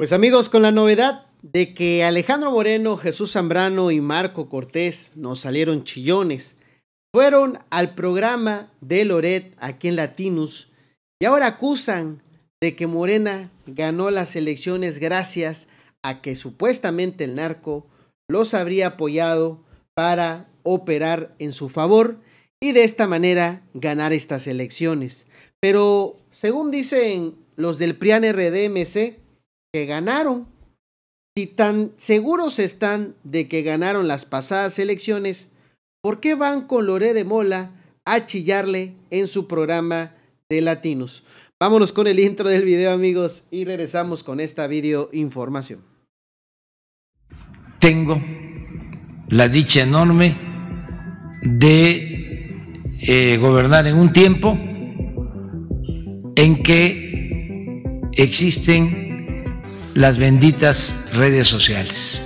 Pues amigos, con la novedad de que Alejandro Moreno, Jesús Zambrano y Marco Cortés nos salieron chillones, fueron al programa de Loret aquí en Latinus y ahora acusan de que Morena ganó las elecciones gracias a que supuestamente el narco los habría apoyado para operar en su favor y de esta manera ganar estas elecciones. Pero según dicen los del PRIAN RDMC, que ganaron. Si tan seguros están de que ganaron las pasadas elecciones, ¿por qué van con Loré de Mola a chillarle en su programa de Latinos? Vámonos con el intro del video, amigos, y regresamos con esta video información. Tengo la dicha enorme de eh, gobernar en un tiempo en que existen las benditas redes sociales.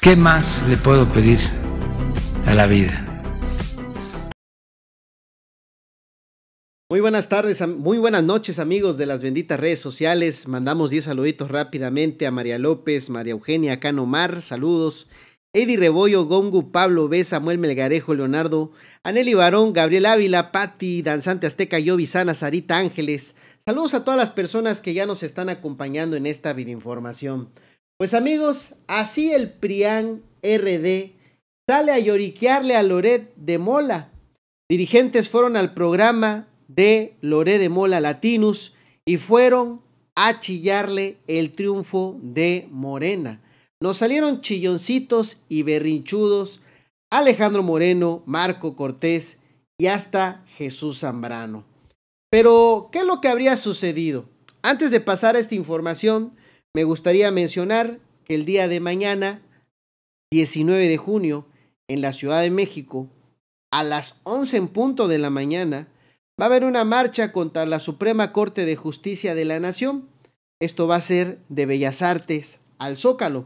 ¿Qué más le puedo pedir a la vida? Muy buenas tardes, muy buenas noches amigos de las benditas redes sociales. Mandamos 10 saluditos rápidamente a María López, María Eugenia, Canomar, saludos. Eddie Rebollo, Gongu, Pablo B, Samuel Melgarejo, Leonardo, Aneli Barón, Gabriel Ávila, Patti, Danzante Azteca, Yovisana Sarita Ángeles, Saludos a todas las personas que ya nos están acompañando en esta videoinformación. Pues amigos, así el Prian RD sale a lloriquearle a Loret de Mola. Dirigentes fueron al programa de Loret de Mola Latinus y fueron a chillarle el triunfo de Morena. Nos salieron chilloncitos y berrinchudos Alejandro Moreno, Marco Cortés y hasta Jesús Zambrano. Pero, ¿qué es lo que habría sucedido? Antes de pasar a esta información, me gustaría mencionar que el día de mañana, 19 de junio, en la Ciudad de México, a las 11 en punto de la mañana, va a haber una marcha contra la Suprema Corte de Justicia de la Nación. Esto va a ser de Bellas Artes al Zócalo.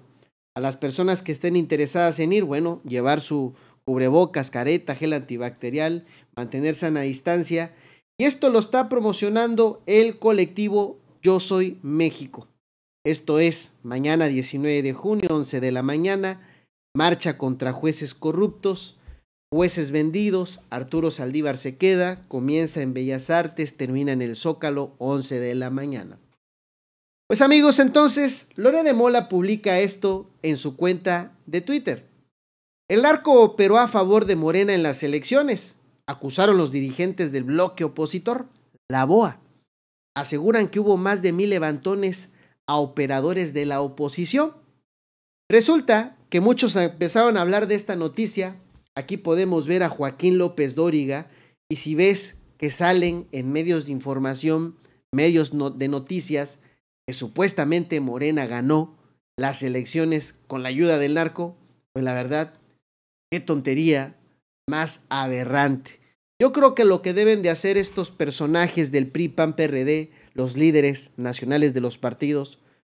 A las personas que estén interesadas en ir, bueno, llevar su cubrebocas, careta, gel antibacterial, mantener sana distancia y esto lo está promocionando el colectivo Yo Soy México. Esto es mañana 19 de junio, 11 de la mañana, marcha contra jueces corruptos, jueces vendidos, Arturo Saldívar se queda, comienza en Bellas Artes, termina en el Zócalo, 11 de la mañana. Pues amigos, entonces, Lore de Mola publica esto en su cuenta de Twitter. El arco operó a favor de Morena en las elecciones acusaron los dirigentes del bloque opositor, la BOA. Aseguran que hubo más de mil levantones a operadores de la oposición. Resulta que muchos empezaron a hablar de esta noticia. Aquí podemos ver a Joaquín López Dóriga y si ves que salen en medios de información, medios de noticias, que supuestamente Morena ganó las elecciones con la ayuda del narco, pues la verdad, qué tontería más aberrante. Yo creo que lo que deben de hacer estos personajes del PRI, PAN, PRD, los líderes nacionales de los partidos,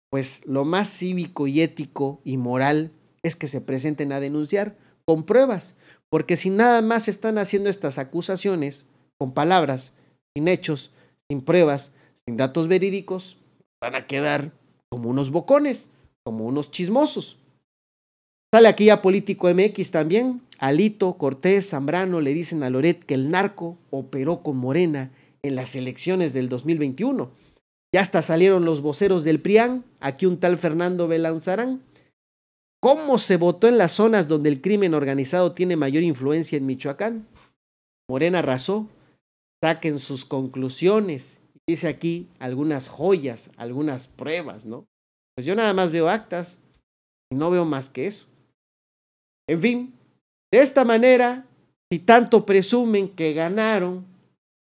pues lo más cívico y ético y moral es que se presenten a denunciar con pruebas, porque si nada más están haciendo estas acusaciones con palabras, sin hechos, sin pruebas, sin datos verídicos, van a quedar como unos bocones, como unos chismosos. Sale aquí ya Político MX también Alito, Cortés, Zambrano le dicen a Loret que el narco operó con Morena en las elecciones del 2021. Ya hasta salieron los voceros del PRIAN, aquí un tal Fernando Belanzarán. ¿Cómo se votó en las zonas donde el crimen organizado tiene mayor influencia en Michoacán? Morena arrasó. Saquen sus conclusiones. Dice aquí algunas joyas, algunas pruebas, ¿no? Pues yo nada más veo actas y no veo más que eso. En fin, de esta manera, si tanto presumen que ganaron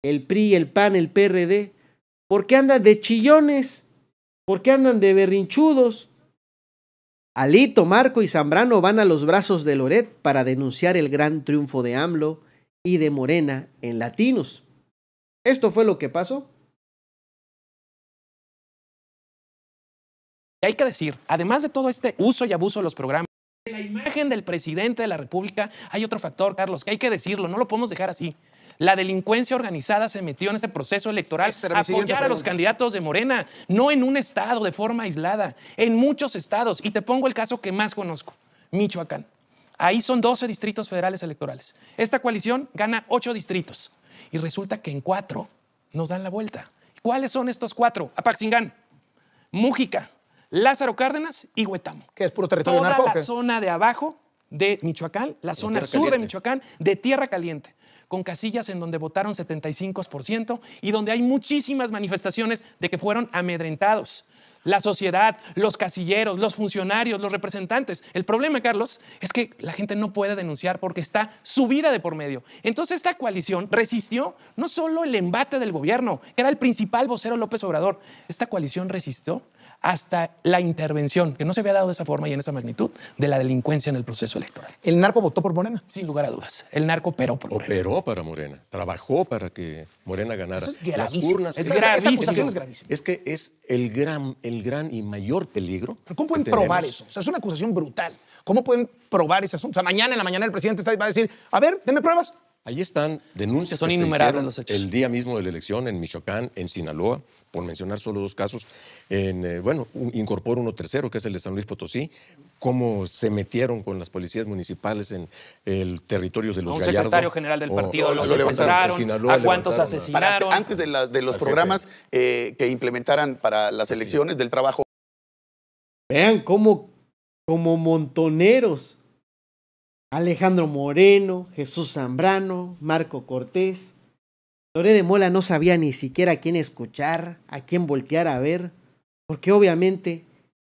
el PRI, el PAN, el PRD, ¿por qué andan de chillones? ¿Por qué andan de berrinchudos? Alito, Marco y Zambrano van a los brazos de Loret para denunciar el gran triunfo de AMLO y de Morena en Latinos. Esto fue lo que pasó. Y hay que decir, además de todo este uso y abuso de los programas, la imagen del presidente de la República hay otro factor, Carlos, que hay que decirlo, no lo podemos dejar así. La delincuencia organizada se metió en este proceso electoral a apoyar a los candidatos de Morena, no en un estado de forma aislada, en muchos estados. Y te pongo el caso que más conozco, Michoacán. Ahí son 12 distritos federales electorales. Esta coalición gana 8 distritos y resulta que en 4 nos dan la vuelta. ¿Cuáles son estos 4? Apaxingán, Mújica, Lázaro Cárdenas y Huetamo. Que es puro territorio Toda la zona de abajo de Michoacán, la zona sur de Michoacán, de Tierra Caliente, con casillas en donde votaron 75% y donde hay muchísimas manifestaciones de que fueron amedrentados. La sociedad, los casilleros, los funcionarios, los representantes. El problema, Carlos, es que la gente no puede denunciar porque está subida de por medio. Entonces esta coalición resistió no solo el embate del gobierno, que era el principal vocero López Obrador, esta coalición resistió hasta la intervención, que no se había dado de esa forma y en esa magnitud, de la delincuencia en el proceso electoral. ¿El narco votó por Morena? Sin lugar a dudas. El narco operó por Morena. Operó para Morena. Trabajó para que Morena ganara. Las urnas, es, es, es que es el gran, el gran y mayor peligro. ¿Cómo pueden probar eso? es una acusación brutal. ¿Cómo pueden probar ese asunto? O sea, mañana en la mañana el presidente va a decir, a ver, denme pruebas. Ahí están denuncias Son innumerables los el día mismo de la elección en Michoacán, en Sinaloa, por mencionar solo dos casos. En, eh, bueno, incorporo uno tercero, que es el de San Luis Potosí, cómo se metieron con las policías municipales en el territorio de los un secretario general del partido, los ¿a cuántos asesinaron? antes de, los programas eh, que implementaran para las elecciones del trabajo. Vean cómo, como montoneros Alejandro Moreno, Jesús Zambrano, Marco Cortés. Loré de Mola no sabía ni siquiera a quién escuchar, a quién voltear a ver, porque obviamente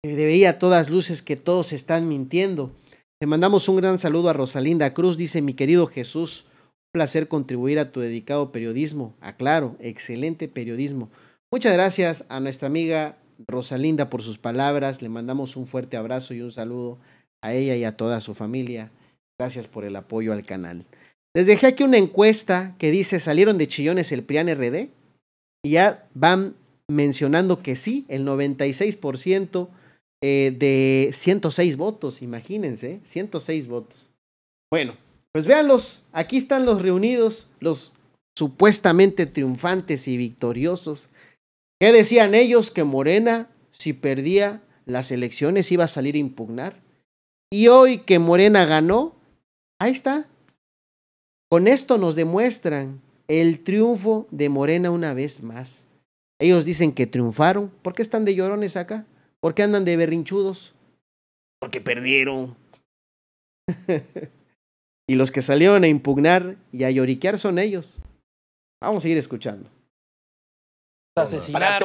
se eh, veía a todas luces que todos están mintiendo. Le mandamos un gran saludo a Rosalinda Cruz, dice mi querido Jesús, un placer contribuir a tu dedicado periodismo. Aclaro, ah, excelente periodismo. Muchas gracias a nuestra amiga Rosalinda por sus palabras, le mandamos un fuerte abrazo y un saludo a ella y a toda su familia. Gracias por el apoyo al canal. Les dejé aquí una encuesta que dice, ¿salieron de chillones el PRIAN RD? Y ya van mencionando que sí, el 96% eh, de 106 votos, imagínense, 106 ¿eh? votos. Bueno, pues véanlos, aquí están los reunidos, los supuestamente triunfantes y victoriosos. ¿Qué decían ellos? Que Morena, si perdía las elecciones, iba a salir a impugnar. Y hoy que Morena ganó, Ahí está. Con esto nos demuestran el triunfo de Morena una vez más. Ellos dicen que triunfaron. ¿Por qué están de llorones acá? ¿Por qué andan de berrinchudos? Porque perdieron. y los que salieron a impugnar y a lloriquear son ellos. Vamos a seguir escuchando.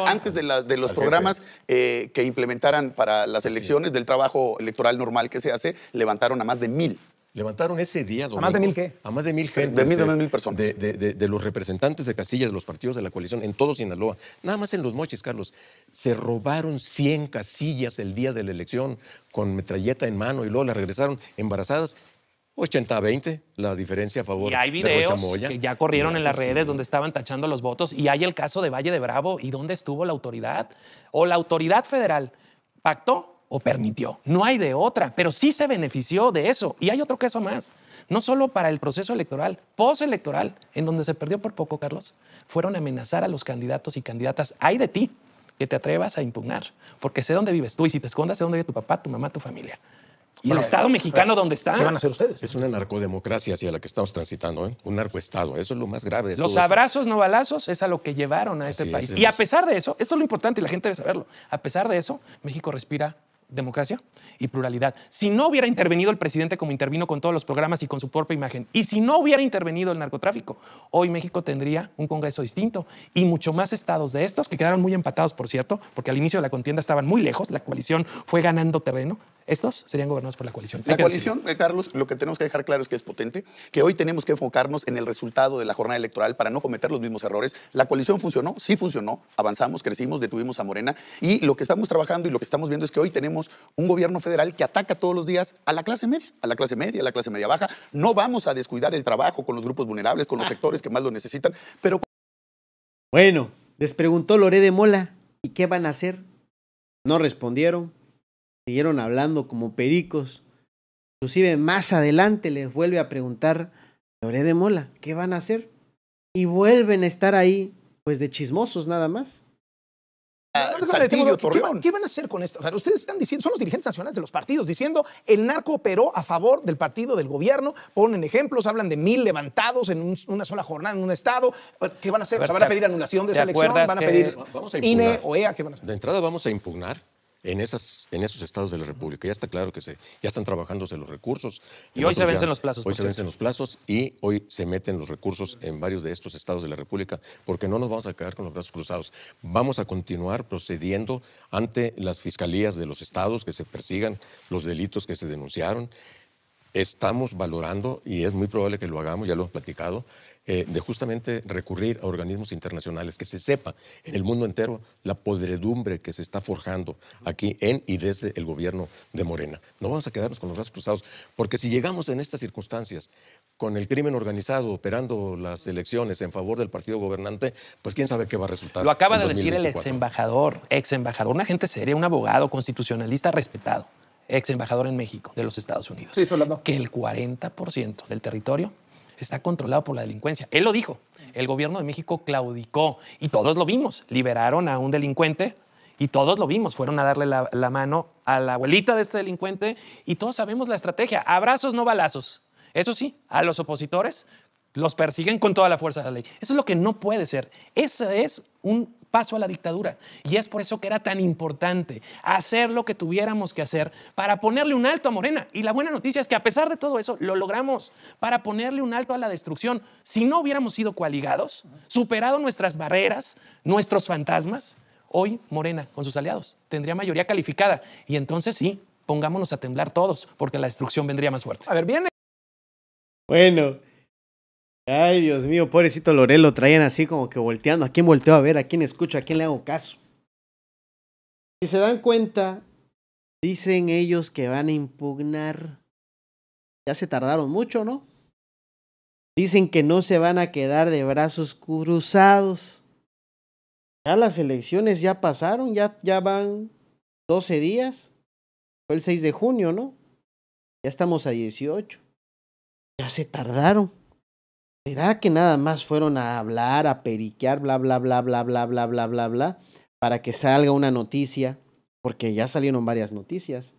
antes de, los programas eh, que implementaran para las elecciones del trabajo electoral normal que se hace, levantaron a más de mil Levantaron ese día. ¿A más de mil qué? A más de mil gente. De personas. De, de, los representantes de casillas, de los partidos de la coalición, en todo Sinaloa. Nada más en los mochis, Carlos. Se robaron 100 casillas el día de la elección con metralleta en mano y luego las regresaron embarazadas 80-20, a la diferencia a favor. Y hay videos que ya corrieron en las redes donde estaban tachando los votos. Y hay el caso de Valle de Bravo. ¿Y dónde estuvo la autoridad? O la autoridad federal pactó o permitió. No hay de otra, pero sí se benefició de eso. Y hay otro caso más, no solo para el proceso electoral, postelectoral, en donde se perdió por poco, Carlos, fueron a amenazar a los candidatos y candidatas, hay de ti que te atrevas a impugnar, porque sé dónde vives tú y si te escondas sé dónde vive tu papá, tu mamá, tu familia. Y el Estado mexicano eh, ¿dónde está. ¿Qué van a hacer ustedes? Es una narcodemocracia hacia la que estamos transitando, ¿eh? un narcoestado. Eso es lo más grave. De Los abrazos, no balazos, es a lo que llevaron a este país. Y a pesar de eso, esto es lo importante y la gente debe saberlo. A pesar de eso, México respira democracia y pluralidad. Si no hubiera intervenido el presidente como intervino con todos los programas y con su propia imagen, y si no hubiera intervenido el narcotráfico, hoy México tendría un Congreso distinto y mucho más estados de estos, que quedaron muy empatados, por cierto, porque al inicio de la contienda estaban muy lejos, la coalición fue ganando terreno, estos serían gobernados por la coalición. La coalición, eh, Carlos, lo que tenemos que dejar claro es que es potente, que hoy tenemos que enfocarnos en el resultado de la jornada electoral para no cometer los mismos errores. La coalición funcionó, sí funcionó, avanzamos, crecimos, detuvimos a Morena, y lo que estamos trabajando y lo que estamos viendo es que hoy tenemos un gobierno federal que ataca todos los días a la clase media, a la clase media, a la clase media baja. No vamos a descuidar el trabajo con los grupos vulnerables, con los ah. sectores que más lo necesitan, pero... Bueno, les preguntó Loré de Mola, ¿y qué van a hacer? No respondieron, siguieron hablando como pericos. Inclusive más adelante les vuelve a preguntar Loré de Mola, ¿qué van a hacer? Y vuelven a estar ahí, pues de chismosos nada más. Ah, qué, van a hacer con esto? ustedes están diciendo, son los dirigentes nacionales de los partidos, diciendo el narco operó a favor del partido del gobierno, ponen ejemplos, hablan de mil levantados en una sola jornada en un estado. ¿Qué van a hacer? ¿Van a pedir anulación de esa elección? ¿Van a pedir INE o EA? ¿Qué van a De entrada vamos a impugnar en, esas, en esos estados de la República. Ya está claro que se, ya están trabajándose los recursos. Y hoy se vencen los plazos. Hoy se vencen los plazos y hoy se meten los recursos en varios de estos estados de la República, porque no nos vamos a quedar con los brazos cruzados. Vamos a continuar procediendo ante las fiscalías de los estados que se persigan los delitos que se denunciaron. Estamos valorando, y es muy probable que lo hagamos, ya lo hemos platicado, eh, de justamente recurrir a organismos internacionales, que se sepa en el mundo entero la podredumbre que se está forjando aquí en y desde el gobierno de Morena. No vamos a quedarnos con los brazos cruzados, porque si llegamos en estas circunstancias con el crimen organizado operando las elecciones en favor del partido gobernante, pues quién sabe qué va a resultar. Lo acaba de decir el ex embajador, ex embajador, una gente seria, un abogado constitucionalista respetado, ex embajador en México de los Estados Unidos, que el 40% del territorio está controlado por la delincuencia. Él lo dijo. El gobierno de México claudicó y todos lo vimos. Liberaron a un delincuente y todos lo vimos. Fueron a darle la, mano a la abuelita de este delincuente y todos sabemos la estrategia. Abrazos, no balazos. Eso sí, a los opositores los persiguen con toda la fuerza de la ley. Eso es lo que no puede ser. Ese es un paso a la dictadura. Y es por eso que era tan importante hacer lo que tuviéramos que hacer para ponerle un alto a Morena. Y la buena noticia es que a pesar de todo eso, lo logramos para ponerle un alto a la destrucción. Si no hubiéramos sido coaligados, superado nuestras barreras, nuestros fantasmas, hoy Morena con sus aliados tendría mayoría calificada. Y entonces sí, pongámonos a temblar todos, porque la destrucción vendría más fuerte. A ver, viene. Bueno, Ay, Dios mío, pobrecito lo traían así como que volteando. ¿A quién volteo a ver? ¿A quién escucho? ¿A quién le hago caso? Si se dan cuenta, dicen ellos que van a impugnar. Ya se tardaron mucho, ¿no? Dicen que no se van a quedar de brazos cruzados. Ya las elecciones ya pasaron, ya, ya van 12 días. Fue el 6 de junio, ¿no? Ya estamos a 18. Ya se tardaron. ¿Será que nada más fueron a hablar, a periquear, bla, bla, bla, bla, bla, bla, bla, bla, bla, para que salga una noticia? Porque ya salieron varias noticias,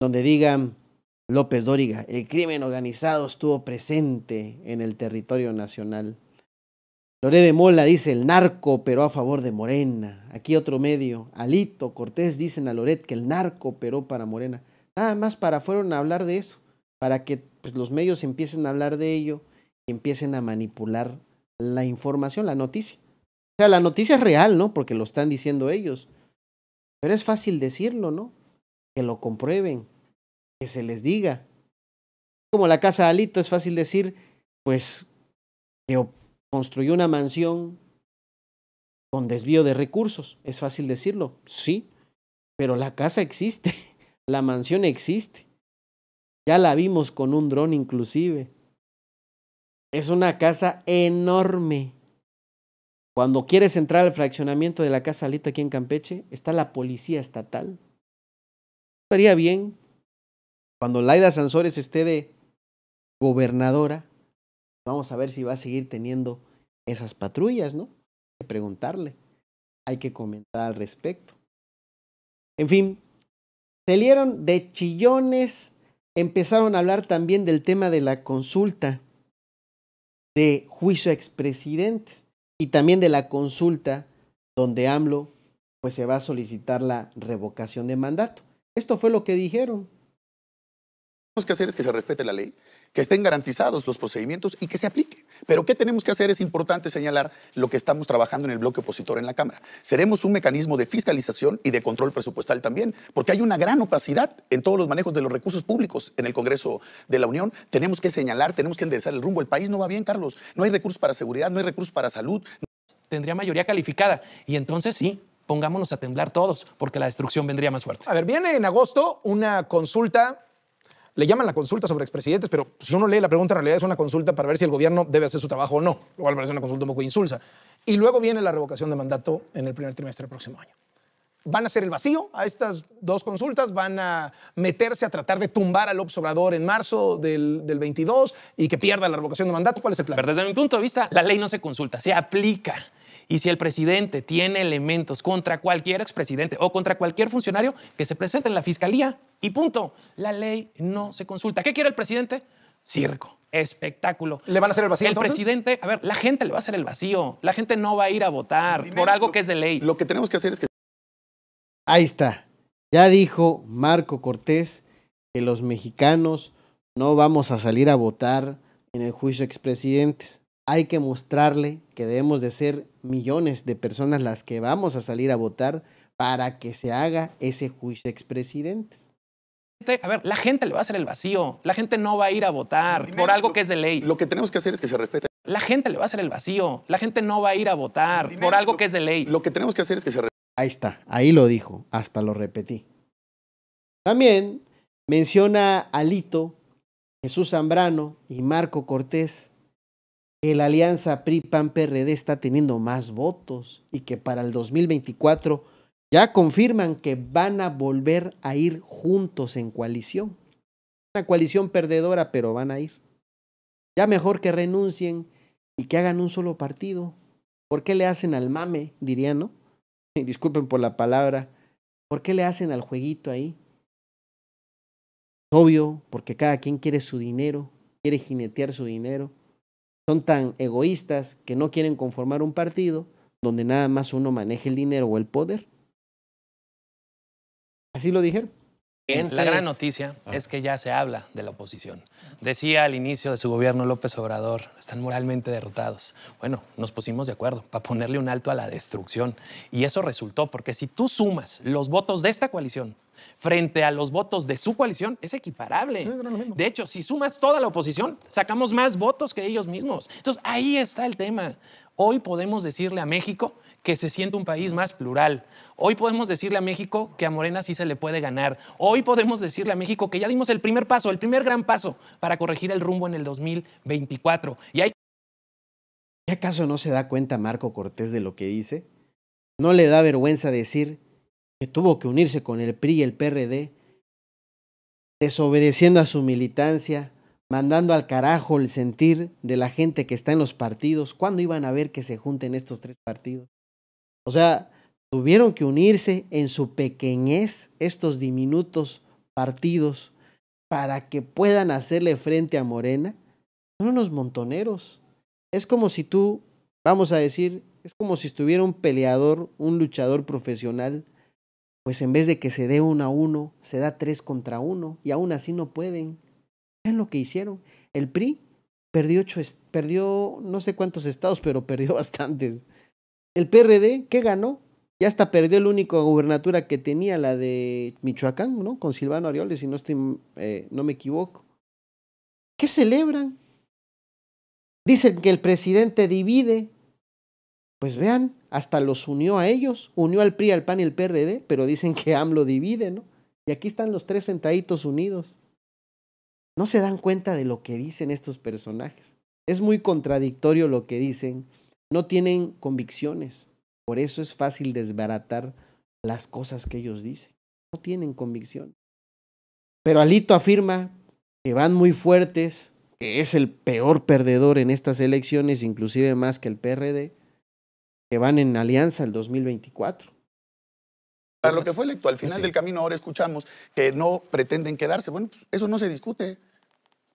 donde digan López Dóriga, el crimen organizado estuvo presente en el territorio nacional. Loré de Mola dice el narco, operó a favor de Morena. Aquí otro medio. Alito, Cortés dicen a Loret que el narco operó para Morena. Nada más para fueron a hablar de eso, para que pues, los medios empiecen a hablar de ello empiecen a manipular la información, la noticia. O sea, la noticia es real, ¿no? Porque lo están diciendo ellos. Pero es fácil decirlo, ¿no? Que lo comprueben, que se les diga. Como la casa Alito, es fácil decir, pues, que construyó una mansión con desvío de recursos. Es fácil decirlo, sí, pero la casa existe, la mansión existe. Ya la vimos con un dron inclusive. Es una casa enorme. Cuando quieres entrar al fraccionamiento de la Casa Alito aquí en Campeche, está la policía estatal. Estaría bien cuando Laida Sansores esté de gobernadora, vamos a ver si va a seguir teniendo esas patrullas, ¿no? Hay que preguntarle, hay que comentar al respecto. En fin, salieron de chillones, empezaron a hablar también del tema de la consulta de juicio expresidente expresidentes y también de la consulta donde AMLO pues se va a solicitar la revocación de mandato. Esto fue lo que dijeron. Lo que tenemos que hacer es que se respete la ley, que estén garantizados los procedimientos y que se aplique pero ¿qué tenemos que hacer? Es importante señalar lo que estamos trabajando en el bloque opositor en la Cámara. Seremos un mecanismo de fiscalización y de control presupuestal también, porque hay una gran opacidad en todos los manejos de los recursos públicos en el Congreso de la Unión. Tenemos que señalar, tenemos que enderezar el rumbo. El país no va bien, Carlos. No hay recursos para seguridad, no hay recursos para salud. Tendría mayoría calificada. Y entonces sí, pongámonos a temblar todos, porque la destrucción vendría más fuerte. A ver, viene en agosto una consulta le llaman la consulta sobre expresidentes, pero si uno lee la pregunta, en realidad es una consulta para ver si el gobierno debe hacer su trabajo o no, lo cual parece una consulta un poco insulsa. Y luego viene la revocación de mandato en el primer trimestre del próximo año. Van a hacer el vacío a estas dos consultas, van a meterse a tratar de tumbar al observador en marzo del, del 22 y que pierda la revocación de mandato. ¿Cuál es el plan? Pero desde mi punto de vista, la ley no se consulta, se aplica. Y si el presidente tiene elementos contra cualquier expresidente o contra cualquier funcionario, que se presente en la fiscalía y punto. La ley no se consulta. ¿Qué quiere el presidente? Circo espectáculo. ¿Le van a hacer el vacío? El presidente, a ver, la gente le va a hacer el vacío. La gente no va a ir a votar por algo que es de ley. Lo que tenemos que hacer es que. Ahí está. Ya dijo Marco Cortés que los mexicanos no vamos a salir a votar en el juicio de expresidentes hay que mostrarle que debemos de ser millones de personas las que vamos a salir a votar para que se haga ese juicio expresidentes. A ver, la gente le va a hacer el vacío. La gente no va a ir a votar por algo que es de ley. Lo que tenemos que hacer es que se respete. La gente le va a hacer el vacío. La gente no va a ir a votar por algo que es de ley. Lo que tenemos que hacer es que se respete. Ahí está, ahí lo dijo, hasta lo repetí. También menciona Alito, Jesús Zambrano y Marco Cortés que la alianza PRI-PAN-PRD está teniendo más votos y que para el 2024 ya confirman que van a volver a ir juntos en coalición. Una coalición perdedora, pero van a ir. Ya mejor que renuncien y que hagan un solo partido. ¿Por qué le hacen al mame? Dirían, ¿no? Disculpen por la palabra. ¿Por qué le hacen al jueguito ahí? Obvio, porque cada quien quiere su dinero, quiere jinetear su dinero son tan egoístas que no quieren conformar un partido donde nada más uno maneje el dinero o el poder. Así lo dijeron. La gran noticia ah. es que ya se habla de la oposición. Decía al inicio de su gobierno López Obrador, están moralmente derrotados. Bueno, nos pusimos de acuerdo para ponerle un alto a la destrucción. Y eso resultó porque si tú sumas los votos de esta coalición frente a los votos de su coalición, es equiparable. de hecho, si sumas toda la oposición, sacamos más votos que ellos mismos. Entonces, ahí está el tema. Hoy podemos decirle a México que se siente un país más plural. Hoy podemos decirle a México que a Morena sí se le puede ganar. Hoy podemos decirle a México que ya dimos el primer paso, el primer gran paso para corregir el rumbo en el 2024. Y hay... acaso no se da cuenta Marco Cortés de lo que dice? ¿No le da vergüenza decir que tuvo que unirse con el PRI y el PRD, desobedeciendo a su militancia, mandando al carajo el sentir de la gente que está en los partidos. ¿Cuándo iban a ver que se junten estos tres partidos? O sea, tuvieron que unirse en su pequeñez estos diminutos partidos para que puedan hacerle frente a Morena. Son unos montoneros. Es como si tú, vamos a decir, es como si estuviera un peleador, un luchador profesional, pues en vez de que se dé uno a uno, se da tres contra uno y aún así no pueden. Es lo que hicieron. El PRI perdió, ocho, perdió no sé cuántos estados, pero perdió bastantes. El PRD, ¿qué ganó? Ya hasta perdió la única gubernatura que tenía, la de Michoacán, ¿no? Con Silvano Arioles, si no, estoy, eh, no me equivoco. ¿Qué celebran? Dicen que el presidente divide. Pues vean, hasta los unió a ellos, unió al PRI, al PAN y al PRD, pero dicen que AMLO divide, ¿no? Y aquí están los tres sentaditos unidos. No se dan cuenta de lo que dicen estos personajes. Es muy contradictorio lo que dicen. No tienen convicciones. Por eso es fácil desbaratar las cosas que ellos dicen. No tienen convicción. Pero Alito afirma que van muy fuertes, que es el peor perdedor en estas elecciones, inclusive más que el PRD, que van en alianza el 2024. Para lo que fue electo, al final del camino ahora escuchamos que no pretenden quedarse. Bueno, pues, eso no se discute.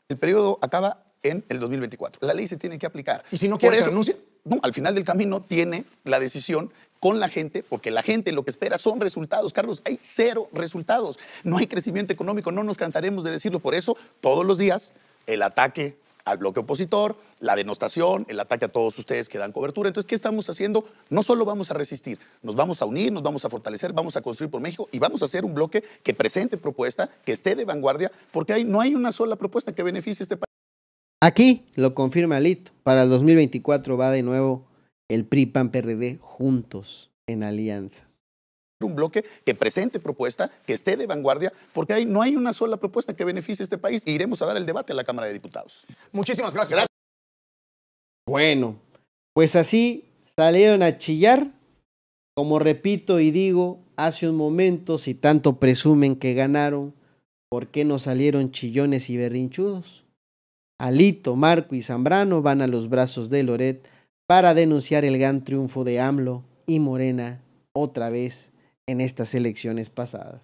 El periodo acaba en el 2024. La ley se tiene que aplicar. ¿Y si no quiere eso, No, al final del camino tiene la decisión con la gente, porque la gente lo que espera son resultados. Carlos, hay cero resultados. No hay crecimiento económico, no nos cansaremos de decirlo. Por eso, todos los días, el ataque al bloque opositor, la denostación, el ataque a todos ustedes que dan cobertura. Entonces, ¿qué estamos haciendo? No solo vamos a resistir, nos vamos a unir, nos vamos a fortalecer, vamos a construir por México y vamos a hacer un bloque que presente propuesta, que esté de vanguardia, porque hay, no hay una sola propuesta que beneficie a este país. Aquí lo confirma Alito. Para el 2024 va de nuevo el PRI, PAN, PRD juntos en alianza un bloque que presente propuesta, que esté de vanguardia, porque hay, no hay una sola propuesta que beneficie a este país e iremos a dar el debate a la Cámara de Diputados. Muchísimas gracias. gracias. Bueno, pues así salieron a chillar, como repito y digo, hace un momento, si tanto presumen que ganaron, ¿por qué no salieron chillones y berrinchudos? Alito, Marco y Zambrano van a los brazos de Loret para denunciar el gran triunfo de AMLO y Morena otra vez en estas elecciones pasadas.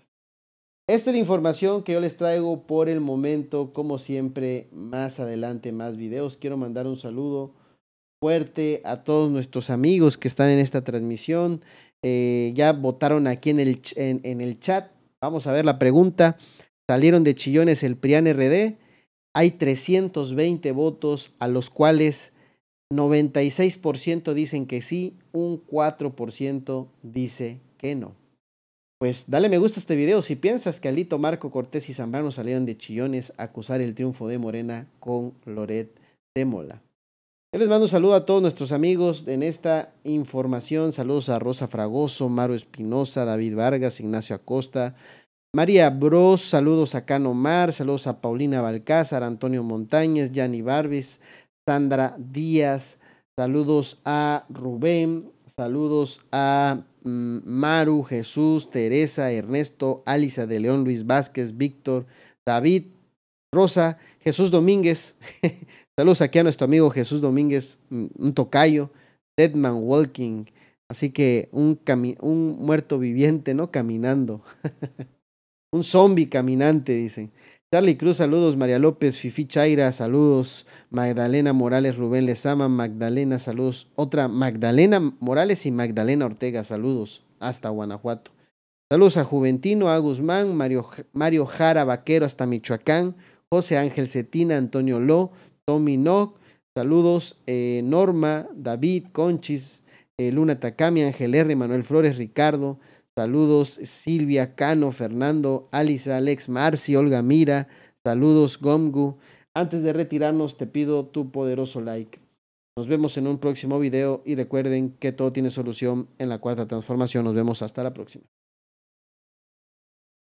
Esta es la información que yo les traigo por el momento, como siempre, más adelante más videos. Quiero mandar un saludo fuerte a todos nuestros amigos que están en esta transmisión. Eh, ya votaron aquí en el, en, en el chat. Vamos a ver la pregunta. Salieron de chillones el PRIAN RD. Hay 320 votos a los cuales 96% dicen que sí, un 4% dice que no. Pues dale me gusta a este video si piensas que Alito, Marco Cortés y Zambrano salieron de chillones a acusar el triunfo de Morena con Loret de Mola. Yo les mando un saludo a todos nuestros amigos en esta información. Saludos a Rosa Fragoso, Maro Espinosa, David Vargas, Ignacio Acosta, María Bros, saludos a Cano Mar, saludos a Paulina Balcázar, Antonio Montañez, Yanni Barbis, Sandra Díaz, saludos a Rubén, saludos a Mm, Maru, Jesús, Teresa, Ernesto, Alisa de León, Luis Vázquez, Víctor, David, Rosa, Jesús Domínguez. Saludos aquí a nuestro amigo Jesús Domínguez, mm, un tocayo, Deadman Walking. Así que un, un muerto viviente, ¿no? Caminando. un zombie caminante, dicen. Charlie Cruz, saludos. María López, Fifi Chaira, saludos. Magdalena Morales, Rubén Lezama, Magdalena, saludos. Otra, Magdalena Morales y Magdalena Ortega, saludos. Hasta Guanajuato. Saludos a Juventino, a Guzmán, Mario, Mario Jara Vaquero, hasta Michoacán. José Ángel Cetina, Antonio Ló, Tommy Nock. Saludos, eh, Norma, David, Conchis, eh, Luna Takami, Ángel R, Manuel Flores, Ricardo. Saludos Silvia Cano, Fernando, Alice, Alex, Marci, Olga Mira. Saludos Gomgu. Antes de retirarnos, te pido tu poderoso like. Nos vemos en un próximo video y recuerden que todo tiene solución en la cuarta transformación. Nos vemos hasta la próxima.